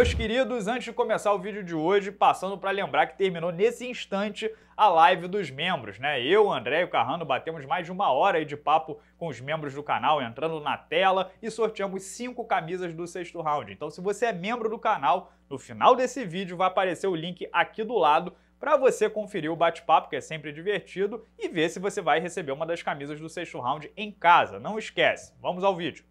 Meus queridos, antes de começar o vídeo de hoje, passando para lembrar que terminou nesse instante a live dos membros, né? Eu, André e o Carrano batemos mais de uma hora de papo com os membros do canal, entrando na tela e sorteamos cinco camisas do sexto round. Então, se você é membro do canal, no final desse vídeo vai aparecer o link aqui do lado para você conferir o bate-papo, que é sempre divertido, e ver se você vai receber uma das camisas do sexto round em casa. Não esquece. Vamos ao vídeo.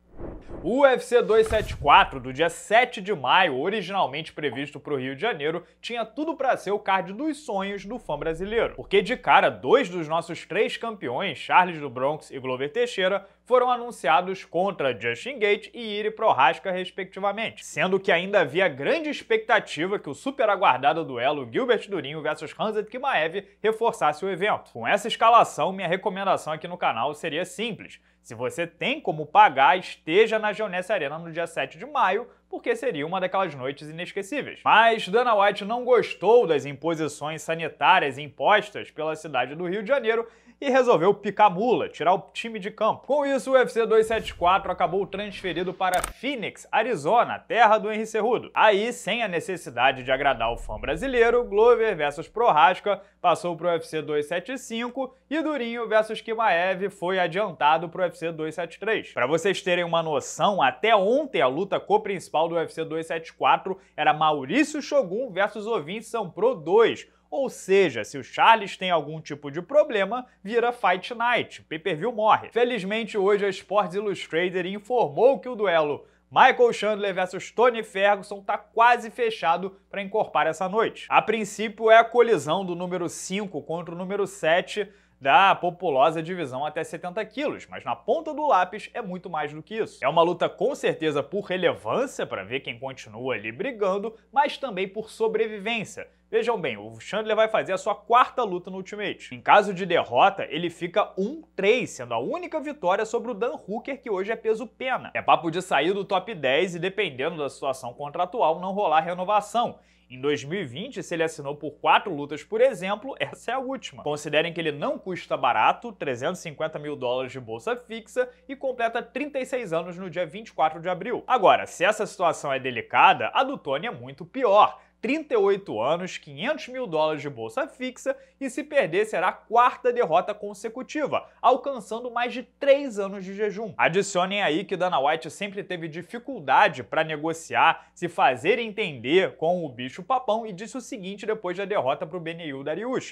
O UFC 274 do dia 7 de maio, originalmente previsto para o Rio de Janeiro, tinha tudo para ser o card dos sonhos do fã brasileiro. Porque de cara, dois dos nossos três campeões, Charles do Bronx e Glover Teixeira, foram anunciados contra Justin Gate e Iri Prohaska, respectivamente. Sendo que ainda havia grande expectativa que o super aguardado duelo Gilbert Durinho versus Hanset Kimaev reforçasse o evento. Com essa escalação, minha recomendação aqui no canal seria simples. Se você tem como pagar, esteja na na Geonesse Arena no dia 7 de maio, porque seria uma daquelas noites inesquecíveis. Mas Dana White não gostou das imposições sanitárias impostas pela cidade do Rio de Janeiro e resolveu picar mula, tirar o time de campo. Com isso, o UFC 274 acabou transferido para Phoenix, Arizona, terra do Henry Cerrudo. Aí, sem a necessidade de agradar o fã brasileiro, Glover versus Prohaska passou para o UFC 275 e Durinho versus Kimaev foi adiantado para o UFC 273. Para vocês terem uma noção, até ontem a luta co-principal principal do UFC 274 era Maurício Shogun versus Ovinson Pro 2. Ou seja, se o Charles tem algum tipo de problema, vira Fight Night, pay-per-view morre. Felizmente, hoje a Sports Illustrated informou que o duelo Michael Chandler versus Tony Ferguson está quase fechado para encorpar essa noite. A princípio é a colisão do número 5 contra o número 7 da populosa divisão até 70 quilos, mas na ponta do lápis é muito mais do que isso. É uma luta com certeza por relevância para ver quem continua ali brigando, mas também por sobrevivência. Vejam bem, o Chandler vai fazer a sua quarta luta no Ultimate. Em caso de derrota, ele fica 1-3, sendo a única vitória sobre o Dan Hooker, que hoje é peso pena. É papo de sair do top 10 e, dependendo da situação contratual, não rolar renovação. Em 2020, se ele assinou por quatro lutas, por exemplo, essa é a última. Considerem que ele não custa barato, 350 mil dólares de bolsa fixa, e completa 36 anos no dia 24 de abril. Agora, se essa situação é delicada, a do Tony é muito pior 38 anos, 500 mil dólares de bolsa fixa e, se perder, será a quarta derrota consecutiva, alcançando mais de 3 anos de jejum. Adicionem aí que Dana White sempre teve dificuldade para negociar, se fazer entender com o bicho papão e disse o seguinte depois da derrota para o Beneiu Dariush,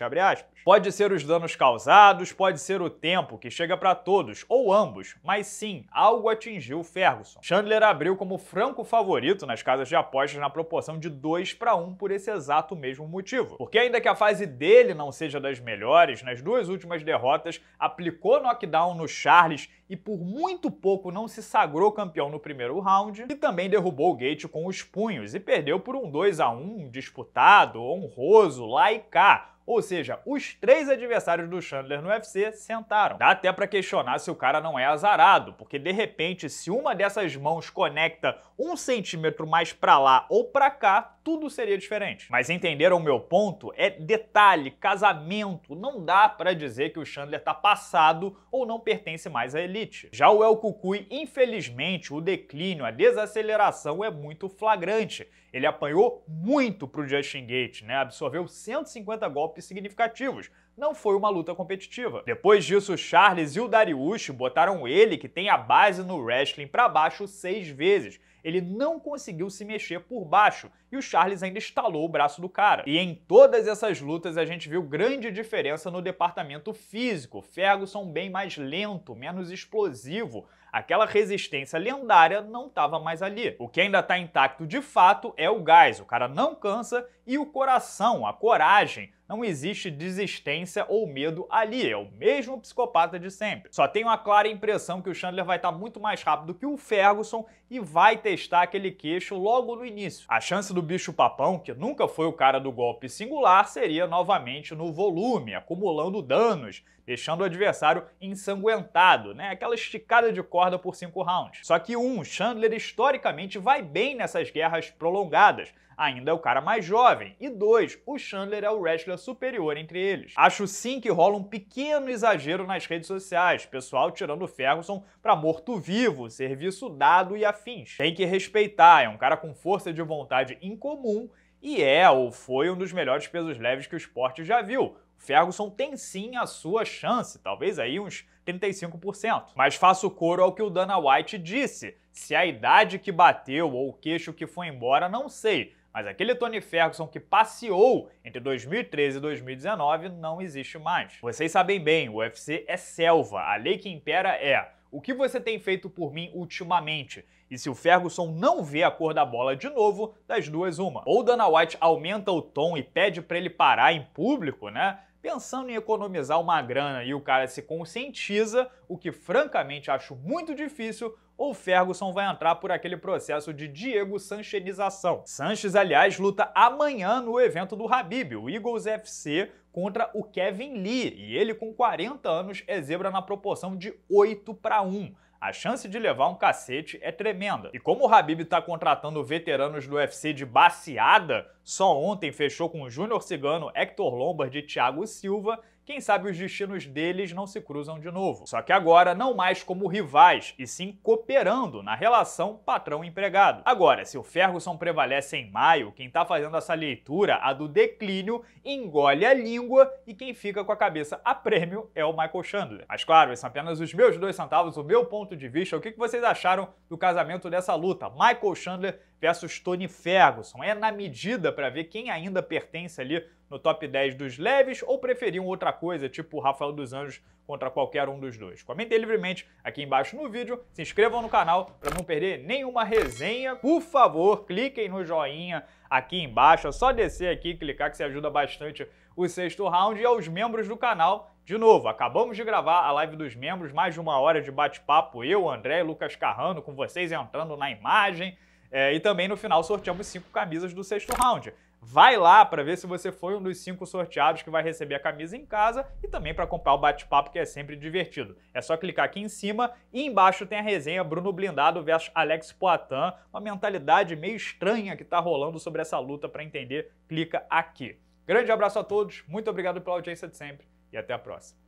Pode ser os danos causados, pode ser o tempo que chega para todos, ou ambos, mas sim, algo atingiu Ferguson. Chandler abriu como franco favorito nas casas de apostas na proporção de 2 para por esse exato mesmo motivo. Porque ainda que a fase dele não seja das melhores, nas duas últimas derrotas aplicou knockdown no Charles e por muito pouco não se sagrou campeão no primeiro round, e também derrubou o Gate com os punhos e perdeu por um 2 a 1 disputado, honroso, lá e cá. Ou seja, os três adversários do Chandler no UFC sentaram. Dá até para questionar se o cara não é azarado, porque de repente, se uma dessas mãos conecta um centímetro mais para lá ou para cá, tudo seria diferente. Mas entenderam o meu ponto? É detalhe, casamento. Não dá para dizer que o Chandler tá passado ou não pertence mais à elite. Já o El Cucuy, infelizmente, o declínio, a desaceleração é muito flagrante. Ele apanhou muito pro Justin Gate, né? Absorveu 150 golpes significativos não foi uma luta competitiva. Depois disso, o Charles e o Dariush botaram ele, que tem a base no wrestling, para baixo seis vezes. Ele não conseguiu se mexer por baixo e o Charles ainda estalou o braço do cara. E em todas essas lutas a gente viu grande diferença no departamento físico. Ferguson bem mais lento, menos explosivo. Aquela resistência lendária não estava mais ali. O que ainda está intacto de fato é o gás. O cara não cansa e o coração, a coragem, não existe desistência ou medo ali, é o mesmo psicopata de sempre. Só tenho a clara impressão que o Chandler vai estar muito mais rápido que o Ferguson e vai testar aquele queixo logo no início. A chance do bicho papão, que nunca foi o cara do golpe singular, seria novamente no volume, acumulando danos, deixando o adversário ensanguentado, né? Aquela esticada de corda por cinco rounds. Só que um, Chandler historicamente vai bem nessas guerras prolongadas, ainda é o cara mais jovem, e dois, o Chandler é o wrestler superior entre eles. Acho sim que rola um pequeno exagero nas redes sociais, pessoal tirando o Ferguson pra morto-vivo, serviço dado e afins. Tem que respeitar, é um cara com força de vontade incomum e é ou foi um dos melhores pesos leves que o esporte já viu. O Ferguson tem sim a sua chance, talvez aí uns 35%. Mas faço coro ao que o Dana White disse. Se a idade que bateu ou o queixo que foi embora, não sei, mas aquele Tony Ferguson que passeou entre 2013 e 2019 não existe mais. Vocês sabem bem, o UFC é selva. A lei que impera é o que você tem feito por mim ultimamente? E se o Ferguson não vê a cor da bola de novo, das duas uma. Ou Dana White aumenta o tom e pede para ele parar em público, né? pensando em economizar uma grana e o cara se conscientiza, o que francamente acho muito difícil, ou Ferguson vai entrar por aquele processo de Diego Sanchenização. Sanches, aliás, luta amanhã no evento do Habib, o Eagles FC contra o Kevin Lee, e ele com 40 anos é zebra na proporção de 8 para 1 a chance de levar um cacete é tremenda. E como o Habib está contratando veteranos do UFC de baseada, só ontem fechou com o Júnior Cigano, Hector Lombard e Thiago Silva, quem sabe os destinos deles não se cruzam de novo. Só que agora não mais como rivais, e sim cooperando na relação patrão-empregado. Agora, se o Ferguson prevalece em maio, quem está fazendo essa leitura, a do declínio, engole a língua e quem fica com a cabeça a prêmio é o Michael Chandler. Mas claro, esses são apenas os meus dois centavos, o meu ponto de vista, o que vocês acharam do casamento dessa luta? Michael Chandler versus Tony Ferguson. É na medida para ver quem ainda pertence ali no top 10 dos leves ou preferiam outra coisa, tipo o Rafael dos Anjos contra qualquer um dos dois. Comentem livremente aqui embaixo no vídeo, se inscrevam no canal para não perder nenhuma resenha. Por favor, cliquem no joinha aqui embaixo, é só descer aqui e clicar que você ajuda bastante o sexto round e aos membros do canal. De novo, acabamos de gravar a live dos membros, mais de uma hora de bate-papo, eu, André e Lucas Carrano, com vocês entrando na imagem, é, e também no final sorteamos cinco camisas do sexto round. Vai lá para ver se você foi um dos cinco sorteados que vai receber a camisa em casa e também para comprar o bate-papo que é sempre divertido. É só clicar aqui em cima e embaixo tem a resenha Bruno Blindado versus Alex Poitin, uma mentalidade meio estranha que está rolando sobre essa luta para entender. Clica aqui. Grande abraço a todos, muito obrigado pela audiência de sempre e até a próxima.